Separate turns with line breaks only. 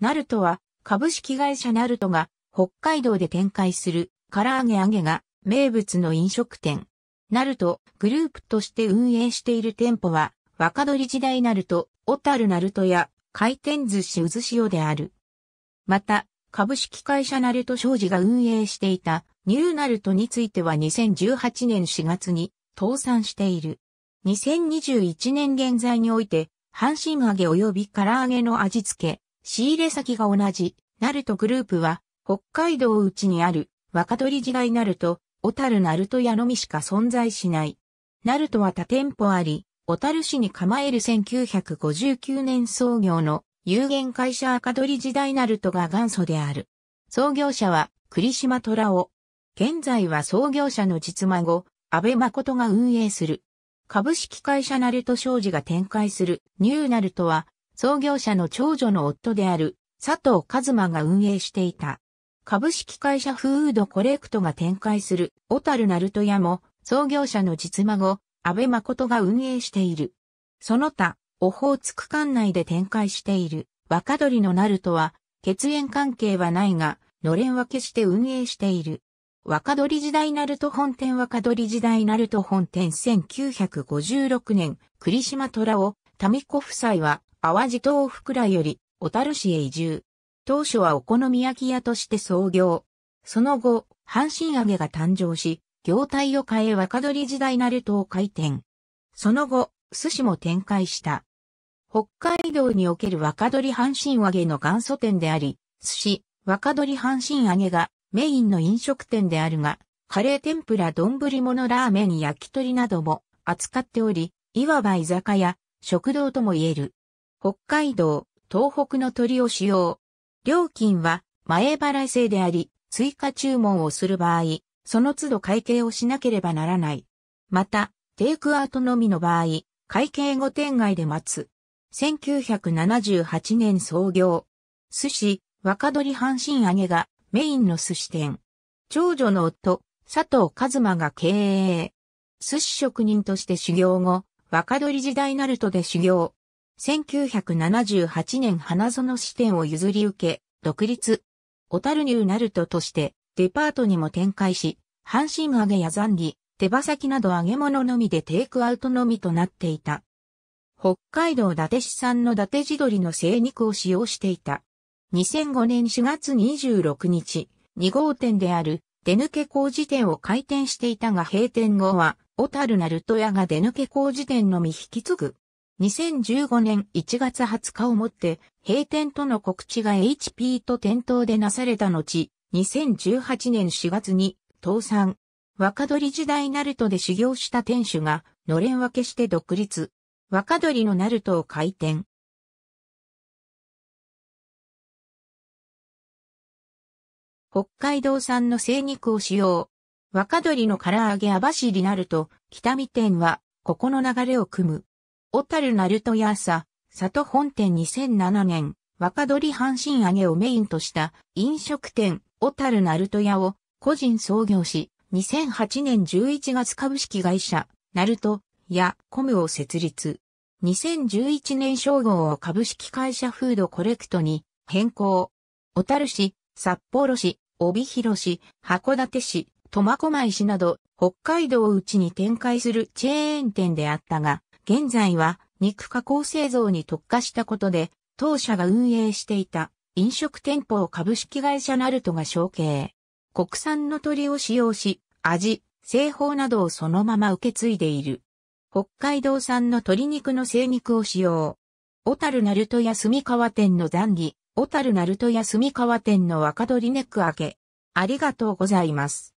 ナルトは、株式会社ナルトが、北海道で展開する、唐揚げ揚げが、名物の飲食店。ナルト、グループとして運営している店舗は、若鳥時代ナルト、小樽ナルトや、回転寿司渦潮である。また、株式会社ナルト商事が運営していた、ニューナルトについては2018年4月に倒産している。2021年現在において、阪神揚げ及び唐揚げの味付け、仕入れ先が同じ、ナルトグループは、北海道内にある、若鳥時代ナルト、小樽ナルト屋のみしか存在しない。ナルトは多店舗あり、小樽市に構える1959年創業の有限会社赤鳥時代ナルトが元祖である。創業者は栗島虎尾。現在は創業者の実孫、安倍誠が運営する。株式会社ナルト商事が展開するニューナルトは創業者の長女の夫である佐藤和馬が運営していた。株式会社フードコレクトが展開する小樽ルト屋も創業者の実孫、安倍誠が運営している。その他、オホーツク管内で展開している若鳥のルトは血縁関係はないが、のれんは決して運営している。若鳥時代ルト本店若鳥時代ルト本店1956年、栗島虎を民子夫妻は淡路東福らより、小樽市へ移住。当初はお好み焼き屋として創業。その後、阪神揚げが誕生し、業態を変え若鳥時代なるとを開店。その後、寿司も展開した。北海道における若鳥阪神揚げの元祖店であり、寿司、若鳥阪神揚げがメインの飲食店であるが、カレー天ぷら丼物ラーメン焼き鳥なども扱っており、いわば居酒屋、食堂とも言える。北海道、東北の鳥を使用。料金は前払い制であり、追加注文をする場合、その都度会計をしなければならない。また、テイクアウトのみの場合、会計後店外で待つ。1978年創業。寿司、若鳥半身揚げがメインの寿司店。長女の夫、佐藤和馬が経営。寿司職人として修行後、若鳥時代ナルトで修行。1978年花園支店を譲り受け、独立。小樽ニューナルトとしてデパートにも展開し、半身揚げや残儀、手羽先など揚げ物のみでテイクアウトのみとなっていた。北海道伊達市産の伊達地鶏の生肉を使用していた。2005年4月26日、2号店である出抜け工事店を開店していたが閉店後は、小樽ナルト屋が出抜け工事店のみ引き継ぐ。2015年1月20日をもって閉店との告知が HP と店頭でなされた後、2018年4月に倒産。若鳥時代ナルトで修行した店主がのれん分けして独立。若鳥のナルトを開店。北海道産の精肉を使用。若鳥の唐揚げ網走なると、北見店は、ここの流れを組む。小樽鳴門や朝、里本店2007年、若鳥半身揚げをメインとした飲食店、小樽ルト屋を個人創業し、2008年11月株式会社、ルト、やコムを設立。2011年称号を株式会社フードコレクトに変更。小樽市、札幌市、帯広市、函館市、苫小牧市など、北海道をうちに展開するチェーン店であったが、現在は肉加工製造に特化したことで、当社が運営していた飲食店舗を株式会社ナルトが承継。国産の鶏を使用し、味、製法などをそのまま受け継いでいる。北海道産の鶏肉の精肉を使用。小樽ナルトや隅川店の残儀、小樽ナルトや隅川店の若鶏ネック揚げ。ありがとうございます。